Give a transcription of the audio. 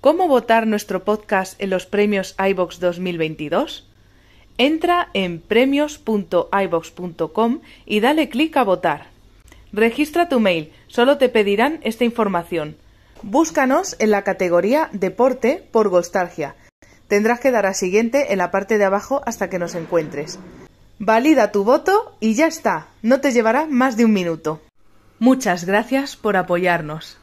¿Cómo votar nuestro podcast en los premios iBox 2022? Entra en premios.ibox.com y dale clic a votar. Registra tu mail, solo te pedirán esta información. Búscanos en la categoría Deporte por nostalgia. Tendrás que dar a siguiente en la parte de abajo hasta que nos encuentres. Valida tu voto y ya está. No te llevará más de un minuto. Muchas gracias por apoyarnos.